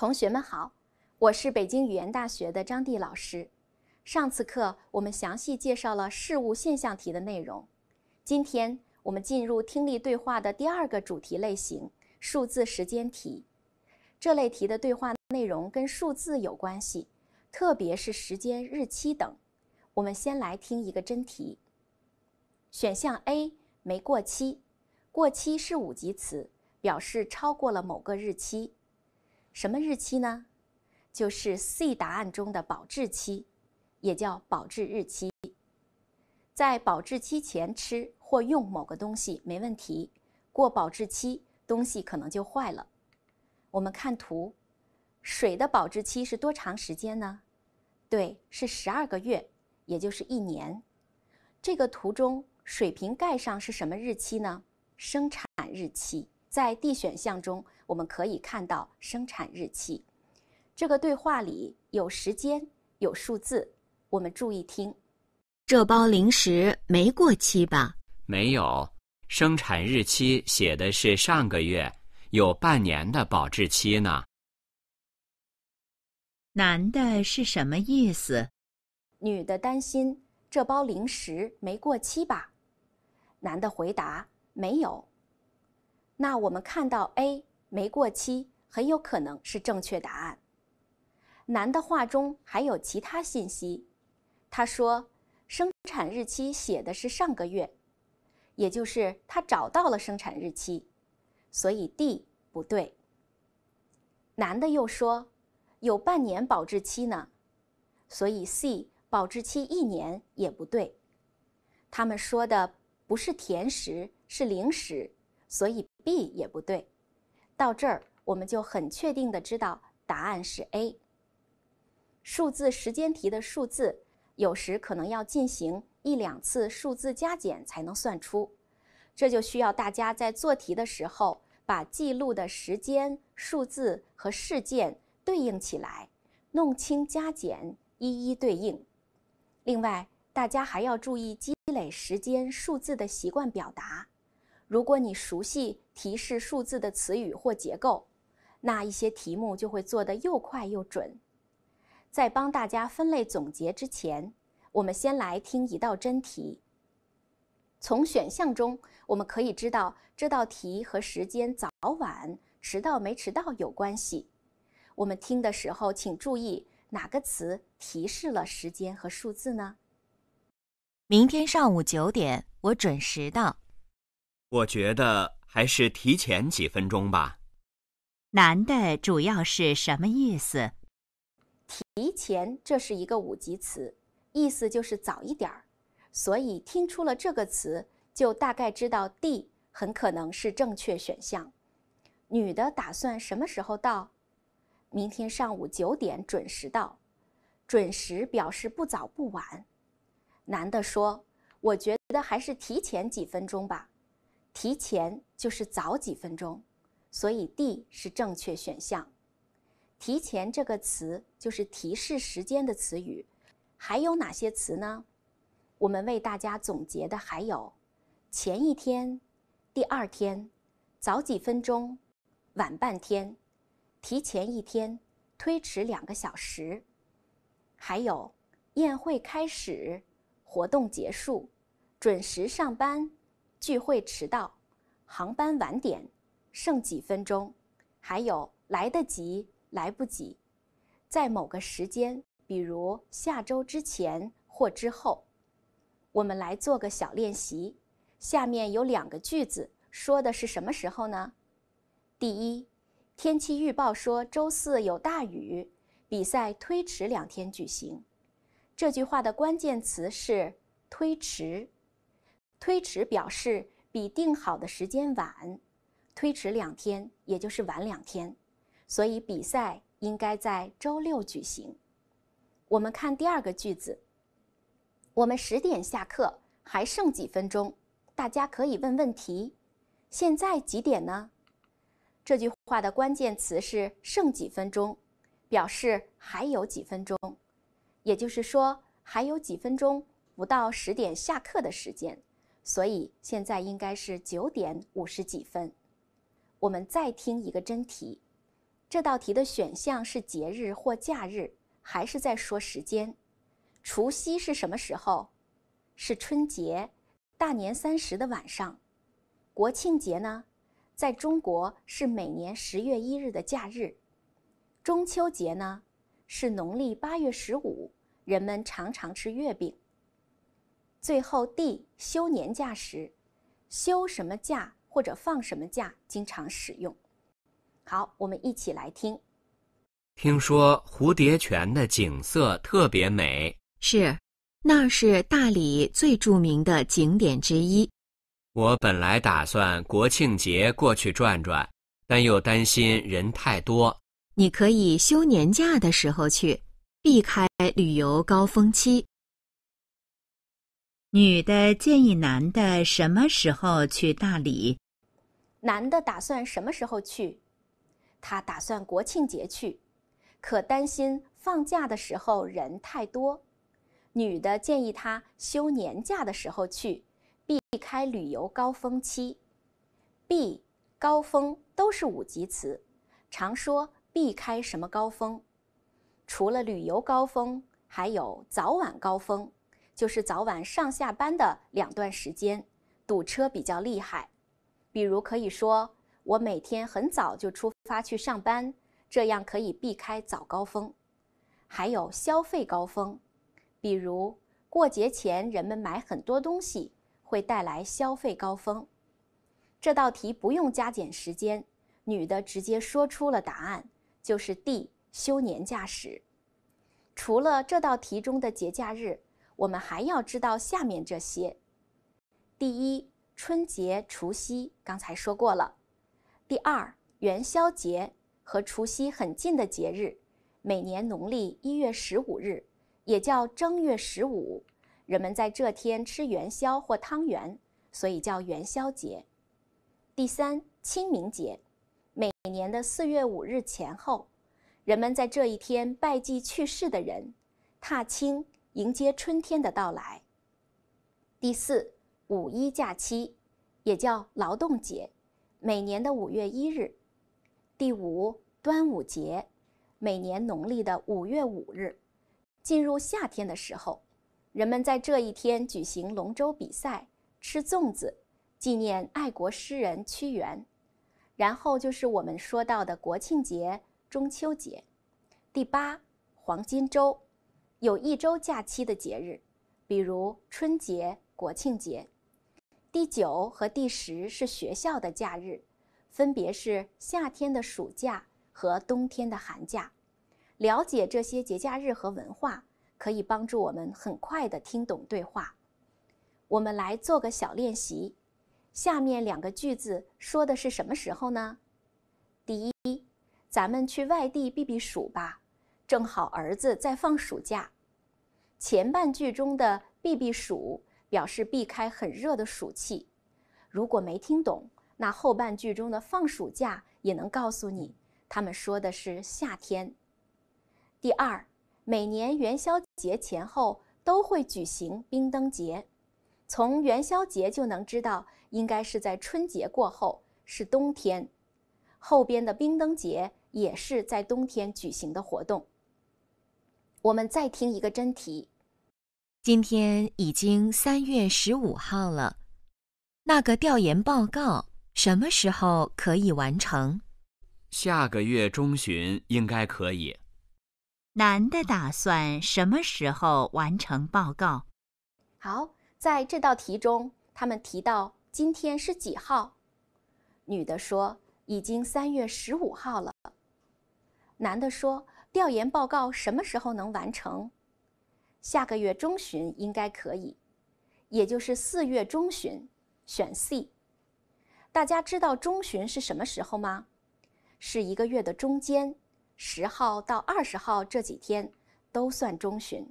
同学们好，我是北京语言大学的张帝老师。上次课我们详细介绍了事物现象题的内容，今天我们进入听力对话的第二个主题类型——数字时间题。这类题的对话内容跟数字有关系，特别是时间、日期等。我们先来听一个真题。选项 A 没过期，过期是五级词，表示超过了某个日期。什么日期呢？就是 C 答案中的保质期，也叫保质日期。在保质期前吃或用某个东西没问题，过保质期东西可能就坏了。我们看图，水的保质期是多长时间呢？对，是十二个月，也就是一年。这个图中水瓶盖上是什么日期呢？生产日期。在 D 选项中，我们可以看到生产日期。这个对话里有时间，有数字，我们注意听。这包零食没过期吧？没有，生产日期写的是上个月，有半年的保质期呢。男的是什么意思？女的担心这包零食没过期吧？男的回答没有。那我们看到 A 没过期，很有可能是正确答案。男的话中还有其他信息，他说生产日期写的是上个月，也就是他找到了生产日期，所以 D 不对。男的又说有半年保质期呢，所以 C 保质期一年也不对。他们说的不是甜食，是零食。所以 B 也不对，到这儿我们就很确定的知道答案是 A。数字时间题的数字有时可能要进行一两次数字加减才能算出，这就需要大家在做题的时候把记录的时间、数字和事件对应起来，弄清加减一一对应。另外，大家还要注意积累时间数字的习惯表达。如果你熟悉提示数字的词语或结构，那一些题目就会做得又快又准。在帮大家分类总结之前，我们先来听一道真题。从选项中我们可以知道，这道题和时间早晚、迟到没迟到有关系。我们听的时候，请注意哪个词提示了时间和数字呢？明天上午九点，我准时到。我觉得还是提前几分钟吧。男的主要是什么意思？提前，这是一个五级词，意思就是早一点儿。所以听出了这个词，就大概知道 D 很可能是正确选项。女的打算什么时候到？明天上午九点准时到。准时表示不早不晚。男的说：“我觉得还是提前几分钟吧。”提前就是早几分钟，所以 D 是正确选项。提前这个词就是提示时间的词语，还有哪些词呢？我们为大家总结的还有前一天、第二天、早几分钟、晚半天、提前一天、推迟两个小时，还有宴会开始、活动结束、准时上班。聚会迟到，航班晚点，剩几分钟，还有来得及、来不及，在某个时间，比如下周之前或之后，我们来做个小练习。下面有两个句子，说的是什么时候呢？第一，天气预报说周四有大雨，比赛推迟两天举行。这句话的关键词是“推迟”。推迟表示比定好的时间晚，推迟两天也就是晚两天，所以比赛应该在周六举行。我们看第二个句子。我们十点下课，还剩几分钟？大家可以问问题。现在几点呢？这句话的关键词是“剩几分钟”，表示还有几分钟，也就是说还有几分钟不到十点下课的时间。所以现在应该是九点五十几分。我们再听一个真题，这道题的选项是节日或假日，还是在说时间？除夕是什么时候？是春节，大年三十的晚上。国庆节呢，在中国是每年十月一日的假日。中秋节呢，是农历八月十五，人们常常吃月饼。最后，D 休年假时，休什么假或者放什么假，经常使用。好，我们一起来听。听说蝴蝶泉的景色特别美，是，那是大理最著名的景点之一。我本来打算国庆节过去转转，但又担心人太多。你可以休年假的时候去，避开旅游高峰期。女的建议男的什么时候去大理，男的打算什么时候去？他打算国庆节去，可担心放假的时候人太多。女的建议他休年假的时候去，避开旅游高峰期。避高峰都是五级词，常说避开什么高峰？除了旅游高峰，还有早晚高峰。就是早晚上下班的两段时间，堵车比较厉害。比如可以说，我每天很早就出发去上班，这样可以避开早高峰。还有消费高峰，比如过节前人们买很多东西，会带来消费高峰。这道题不用加减时间，女的直接说出了答案，就是 D 休年假时。除了这道题中的节假日。我们还要知道下面这些：第一，春节、除夕，刚才说过了；第二，元宵节和除夕很近的节日，每年农历一月十五日，也叫正月十五，人们在这天吃元宵或汤圆，所以叫元宵节；第三，清明节，每年的四月五日前后，人们在这一天拜祭去世的人，踏青。迎接春天的到来。第四，五一假期，也叫劳动节，每年的五月一日。第五，端午节，每年农历的五月五日，进入夏天的时候，人们在这一天举行龙舟比赛，吃粽子，纪念爱国诗人屈原。然后就是我们说到的国庆节、中秋节。第八，黄金周。有一周假期的节日，比如春节、国庆节。第九和第十是学校的假日，分别是夏天的暑假和冬天的寒假。了解这些节假日和文化，可以帮助我们很快的听懂对话。我们来做个小练习，下面两个句子说的是什么时候呢？第一，咱们去外地避避暑吧。正好儿子在放暑假，前半句中的避避暑表示避开很热的暑气。如果没听懂，那后半句中的放暑假也能告诉你，他们说的是夏天。第二，每年元宵节前后都会举行冰灯节，从元宵节就能知道应该是在春节过后是冬天，后边的冰灯节也是在冬天举行的活动。我们再听一个真题。今天已经三月十五号了，那个调研报告什么时候可以完成？下个月中旬应该可以。男的打算什么时候完成报告？好，在这道题中，他们提到今天是几号？女的说已经三月十五号了。男的说。调研报告什么时候能完成？下个月中旬应该可以，也就是四月中旬。选 C。大家知道中旬是什么时候吗？是一个月的中间，十号到二十号这几天都算中旬。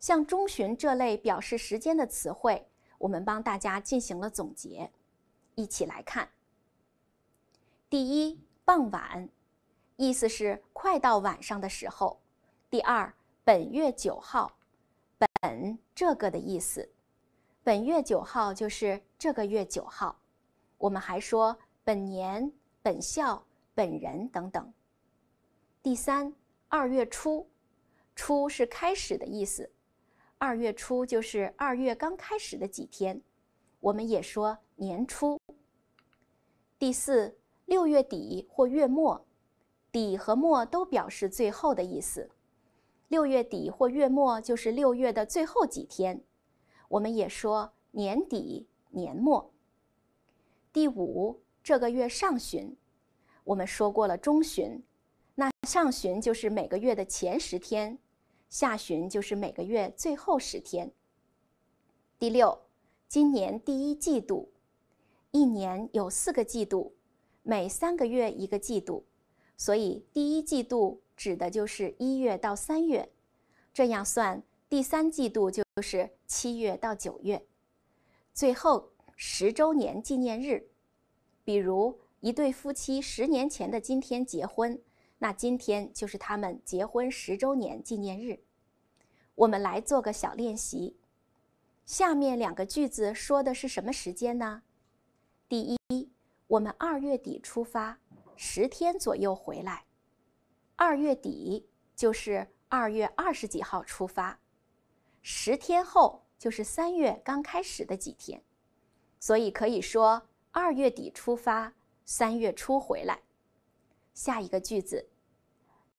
像中旬这类表示时间的词汇，我们帮大家进行了总结，一起来看。第一，傍晚。意思是快到晚上的时候。第二，本月九号，本这个的意思，本月九号就是这个月九号。我们还说本年、本校、本人等等。第三，二月初，初是开始的意思，二月初就是二月刚开始的几天。我们也说年初。第四，六月底或月末。底和末都表示最后的意思。六月底或月末就是六月的最后几天。我们也说年底、年末。第五，这个月上旬，我们说过了中旬，那上旬就是每个月的前十天，下旬就是每个月最后十天。第六，今年第一季度，一年有四个季度，每三个月一个季度。所以第一季度指的就是一月到三月，这样算第三季度就是七月到九月。最后十周年纪念日，比如一对夫妻十年前的今天结婚，那今天就是他们结婚十周年纪念日。我们来做个小练习，下面两个句子说的是什么时间呢？第一，我们二月底出发。十天左右回来，二月底就是二月二十几号出发，十天后就是三月刚开始的几天，所以可以说二月底出发，三月初回来。下一个句子，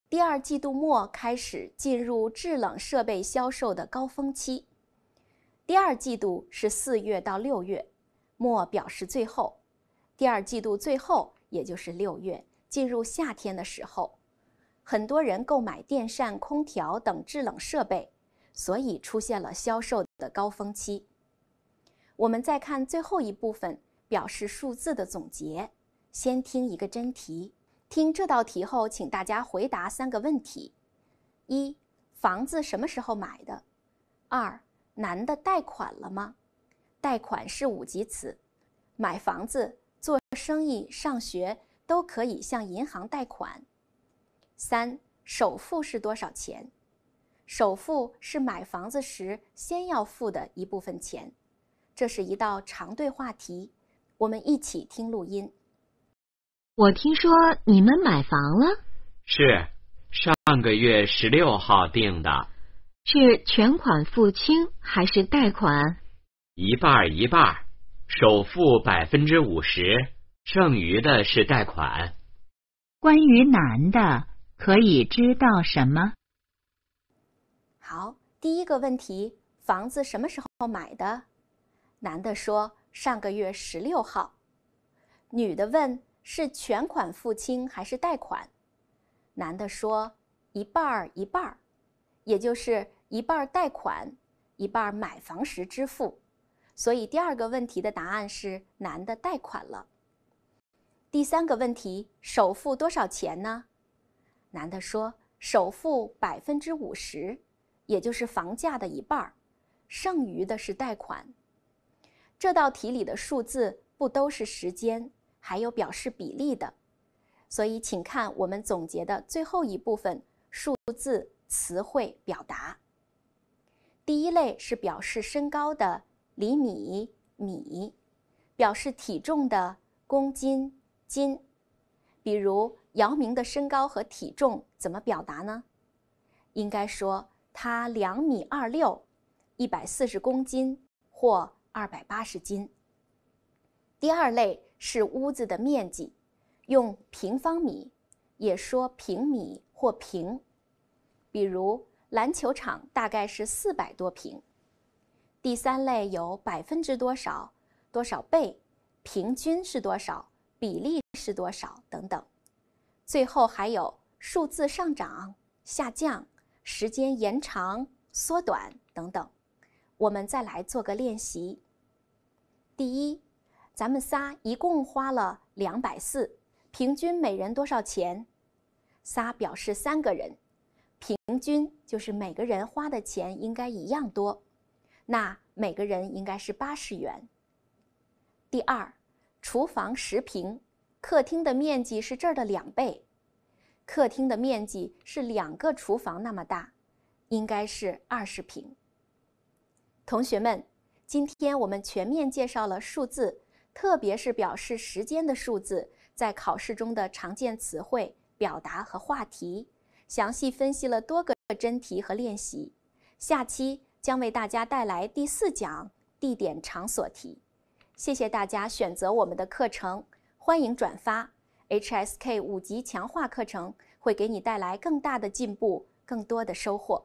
第二季度末开始进入制冷设备销售的高峰期。第二季度是四月到六月，末表示最后，第二季度最后。也就是六月进入夏天的时候，很多人购买电扇、空调等制冷设备，所以出现了销售的高峰期。我们再看最后一部分，表示数字的总结。先听一个真题，听这道题后，请大家回答三个问题：一、房子什么时候买的？二、男的贷款了吗？贷款是五级词，买房子。做生意、上学都可以向银行贷款。三首付是多少钱？首付是买房子时先要付的一部分钱。这是一道长对话题，我们一起听录音。我听说你们买房了，是上个月十六号定的。是全款付清还是贷款？一半儿一半儿。首付百分之五十，剩余的是贷款。关于男的，可以知道什么？好，第一个问题，房子什么时候买的？男的说上个月十六号。女的问是全款付清还是贷款？男的说一半儿一半儿，也就是一半儿贷款，一半儿买房时支付。所以第二个问题的答案是男的贷款了。第三个问题，首付多少钱呢？男的说，首付百分之五十，也就是房价的一半儿，剩余的是贷款。这道题里的数字不都是时间，还有表示比例的，所以请看我们总结的最后一部分数字词汇表达。第一类是表示身高的。厘米、米，表示体重的公斤、斤，比如姚明的身高和体重怎么表达呢？应该说他两米二六，一百四十公斤或二百八十斤。第二类是屋子的面积，用平方米，也说平米或平，比如篮球场大概是四百多平。第三类有百分之多少，多少倍，平均是多少，比例是多少等等。最后还有数字上涨、下降、时间延长、缩短等等。我们再来做个练习。第一，咱们仨一共花了两百四，平均每人多少钱？仨表示三个人，平均就是每个人花的钱应该一样多。那每个人应该是八十元。第二，厨房十平，客厅的面积是这儿的两倍，客厅的面积是两个厨房那么大，应该是二十平。同学们，今天我们全面介绍了数字，特别是表示时间的数字在考试中的常见词汇、表达和话题，详细分析了多个真题和练习。下期。将为大家带来第四讲地点场所题，谢谢大家选择我们的课程，欢迎转发。HSK 五级强化课程会给你带来更大的进步，更多的收获。